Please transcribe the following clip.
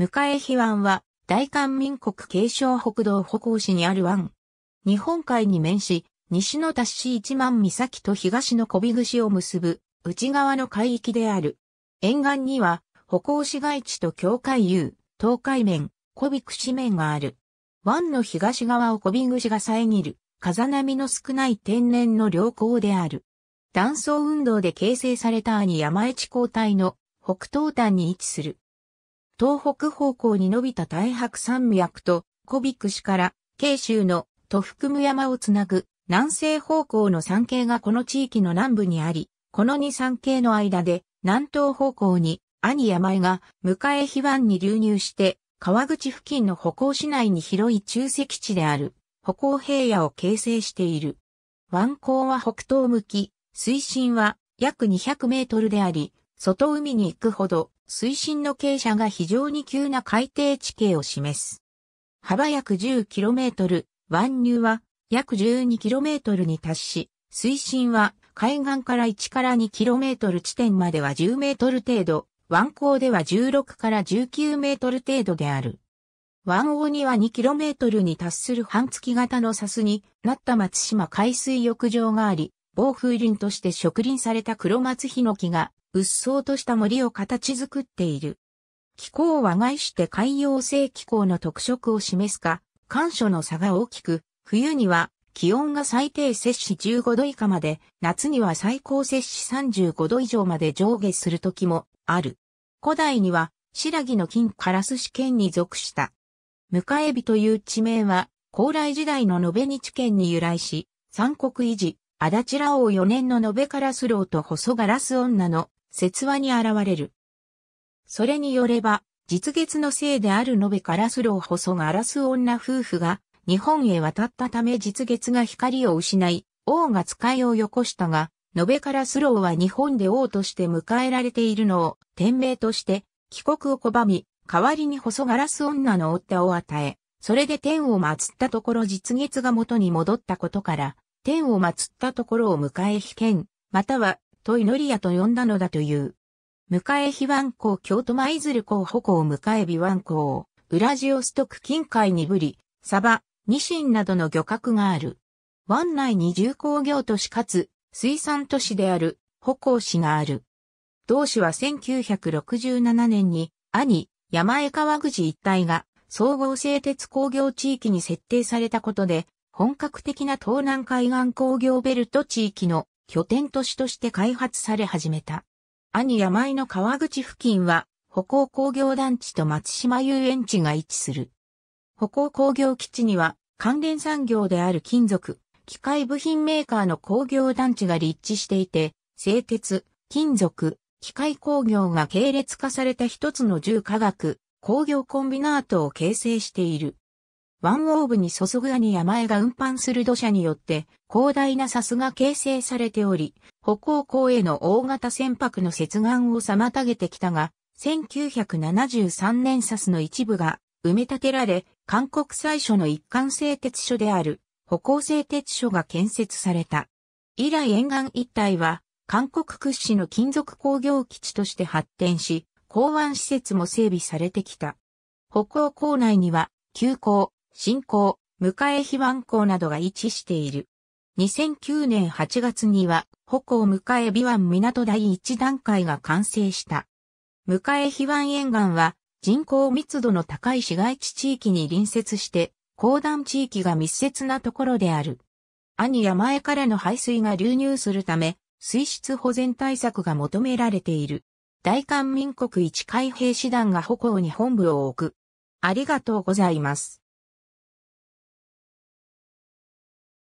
迎え碑湾は、大韓民国継承北道歩行市にある湾。日本海に面し、西の達し一万岬と東の小串を結ぶ、内側の海域である。沿岸には、歩行市街地と境界遊、東海面、小串面がある。湾の東側を小串が遮る、風波の少ない天然の良好である。断層運動で形成された兄山越交代の北東端に位置する。東北方向に伸びた大白山脈と、コビク市から慶州の都福無山をつなぐ南西方向の山系がこの地域の南部にあり、この二山系の間で南東方向に兄山井が迎え飛湾に流入して、川口付近の歩行市内に広い中石地である歩行平野を形成している。湾口は北東向き、水深は約200メートルであり、外海に行くほど水深の傾斜が非常に急な海底地形を示す。幅約 10km、湾入は約 12km に達し、水深は海岸から1から 2km 地点までは 10m 程度、湾口では16から 19m 程度である。湾王には 2km に達する半月型のサスになった松島海水浴場があり、防風林として植林された黒松ヒノキが、うっそうとした森を形作っている。気候を和外して海洋性気候の特色を示すか、干渉の差が大きく、冬には気温が最低摂氏15度以下まで、夏には最高摂氏35度以上まで上下する時もある。古代には、白木の金カラス試験に属した。迎え火という地名は、高麗時代の延べ日県に由来し、三国維持、足立ら王四年の延べカラス郎と細ガラス女の説話に現れる。それによれば、実月のせいである延べカラス郎細ガラス女夫婦が日本へ渡ったため実月が光を失い、王が使いをよこしたが、延べカラス郎は日本で王として迎えられているのを、天命として、帰国を拒み、代わりに細ガラス女の追っ手を与え、それで天を祀ったところ実月が元に戻ったことから、天を祀ったところを迎え火剣、または、と祈り屋と呼んだのだという。迎え火湾港京都舞鶴港歩港迎え美湾港、ウラジオストク近海にぶり、サバ、ニシンなどの漁獲がある。湾内に重工業都市かつ、水産都市である、歩行市がある。同市は1967年に、兄、山江川口一帯が、総合製鉄工業地域に設定されたことで、本格的な東南海岸工業ベルト地域の拠点都市として開発され始めた。兄山井の川口付近は、歩行工業団地と松島遊園地が位置する。歩行工業基地には、関連産業である金属、機械部品メーカーの工業団地が立地していて、製鉄、金属、機械工業が系列化された一つの重化学、工業コンビナートを形成している。湾オーブに注ぐ谷山前が運搬する土砂によって広大な砂が形成されており、歩行港への大型船舶の接岸を妨げてきたが、1973年砂スの一部が埋め立てられ、韓国最初の一貫製鉄所である歩行製鉄所が建設された。以来沿岸一帯は韓国屈指の金属工業基地として発展し、港湾施設も整備されてきた。歩行港内には、急行、新港、迎え非湾港などが位置している。2009年8月には、歩行迎え美湾港第1段階が完成した。迎え非湾沿岸は、人口密度の高い市街地地域に隣接して、高段地域が密接なところである。兄や前からの排水が流入するため、水質保全対策が求められている。大韓民国一海兵師団が歩行に本部を置く。ありがとうございます。